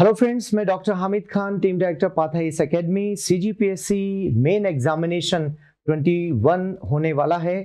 hello friends मैं doctor Hamid Khan team director पाथाइस academy CGPSC C main examination 21 होने वाला है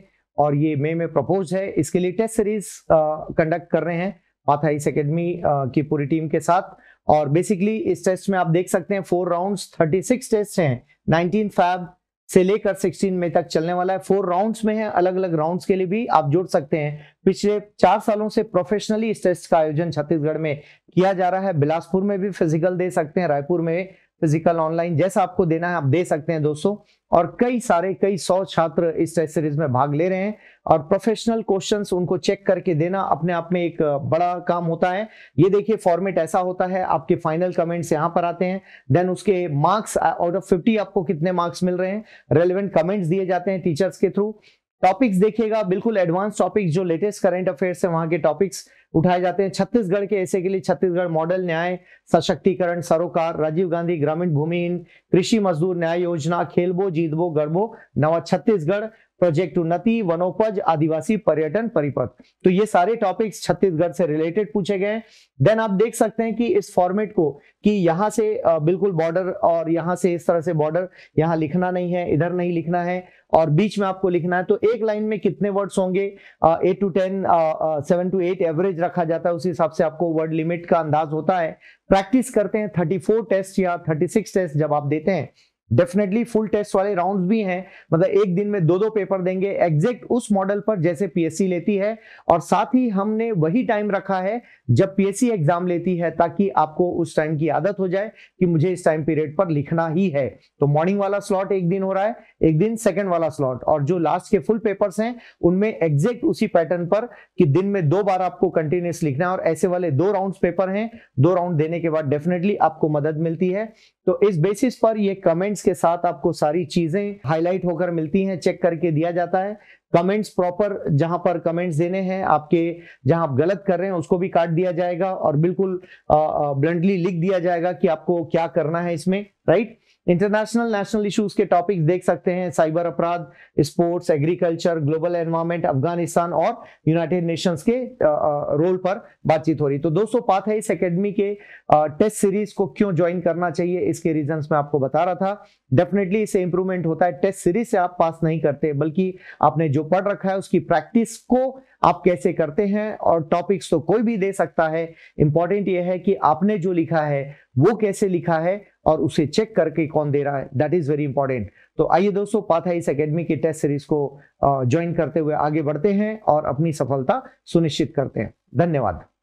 और ये मई में प्रपोज है इसके लिए टेस्ट सीरीज कंडक्ट कर रहे हैं पाथाइस एकेडमी अकेडमी की पूरी टीम के साथ और बेसिकली इस टेस्ट में आप देख सकते हैं फोर राउंड्स 36 टेस्ट हैं 19 फैब से लेकर 16 मई तक चलने वाला है फोर राउंड्स में है अलग अलग राउंड्स के लिए भी आप जुड़ सकते हैं पिछले चार सालों से प्रोफेशनली इस टेस्ट का आयोजन छत्तीसगढ़ में किया जा रहा है बिलासपुर में भी फिजिकल दे सकते हैं रायपुर में फिजिकल ऑनलाइन जैसा आपको देना है आप दे सकते हैं दोस्तों और कई सारे कई सौ छात्र इस टेस्ट सीरीज में भाग ले रहे हैं और प्रोफेशनल क्वेश्चंस उनको चेक करके देना अपने आप में एक बड़ा काम होता है ये देखिए फॉर्मेट ऐसा होता है आपके फाइनल कमेंट्स यहाँ पर आते हैं देन उसके मार्क्स आउट ऑफ फिफ्टी आपको कितने मार्क्स मिल रहे हैं रेलिवेंट कमेंट्स दिए जाते हैं टीचर्स के थ्रू टॉपिक्स देखिएगा बिल्कुल एडवांस टॉपिक्स जो लेटेस्ट करंट अफेयर्स है वहां के टॉपिक्स उठाए जाते हैं छत्तीसगढ़ के ऐसे के लिए छत्तीसगढ़ मॉडल न्याय सशक्तिकरण सरोकार राजीव गांधी ग्रामीण भूमिहीन कृषि मजदूर न्याय योजना खेलबो जीतबो गढ़बो नवा छत्तीसगढ़ प्रोजेक्ट उन्नति वनोपज आदिवासी पर्यटन परिपथ तो ये सारे टॉपिक्स छत्तीसगढ़ से रिलेटेड पूछे गए देन आप देख सकते हैं कि इस फॉर्मेट को कि यहाँ से बिल्कुल बॉर्डर और यहाँ से इस तरह से बॉर्डर यहाँ लिखना नहीं है इधर नहीं लिखना है और बीच में आपको लिखना है तो एक लाइन में कितने वर्ड्स होंगे eight to ten seven to eight average रखा जाता है उस हिसाब से आपको वर्ड लिमिट का अंदाज होता है प्रैक्टिस करते हैं थर्टी फोर टेस्ट या थर्टी सिक्स टेस्ट जब आप देते हैं डेफिनेटली फुल टेस्ट वाले राउंड्स भी हैं मतलब एक दिन में दो दो पेपर देंगे एग्जैक्ट उस मॉडल पर जैसे पीएससी लेती है और साथ ही हमने वही टाइम रखा है जब पीएससी एग्जाम लेती है ताकि आपको उस टाइम की आदत हो जाए कि मुझे इस टाइम पीरियड पर लिखना ही है तो मॉर्निंग वाला स्लॉट एक दिन हो रहा है एक दिन सेकेंड वाला स्लॉट और जो लास्ट के फुल पेपर हैं उनमें एग्जैक्ट उसी पैटर्न पर कि दिन में दो बार आपको कंटिन्यूस लिखना है और ऐसे वाले दो राउंड पेपर हैं दो राउंड देने के बाद डेफिनेटली आपको मदद मिलती है तो इस बेसिस पर यह कमेंट कमेंट्स के साथ आपको सारी चीजें हाईलाइट होकर मिलती हैं चेक करके दिया जाता है कमेंट्स प्रॉपर जहां पर कमेंट्स देने हैं आपके जहां आप गलत कर रहे हैं उसको भी काट दिया जाएगा और बिल्कुल ब्लंटली लिख दिया जाएगा कि आपको क्या करना है इसमें राइट इंटरनेशनल नेशनल इश्यूज के टॉपिक्स देख सकते हैं साइबर अपराध sports agriculture global environment Afghanistan और यूनाइटेड नेशंस के रोल पर बातचीत हो रही तो दोस्तों बात है इस एकेडमी के टेस्ट सीरीज को क्यों ज्वाइन करना चाहिए इसके रीजन में आपको बता रहा था डेफिनेटली इसे इंप्रूवमेंट होता है टेस्ट सीरीज से आप पास नहीं करते बल्कि आपने जो पढ़ रखा है उसकी प्रैक्टिस को आप कैसे करते हैं और टॉपिक्स तो कोई भी दे सकता है इंपॉर्टेंट यह है कि आपने जो लिखा है वो कैसे लिखा है और उसे चेक करके कौन दे रहा है दैट इज वेरी इंपॉर्टेंट तो आइए दोस्तों पाथा इस अकेडमी की टेस्ट सीरीज को ज्वाइन करते हुए आगे बढ़ते हैं और अपनी सफलता सुनिश्चित करते हैं धन्यवाद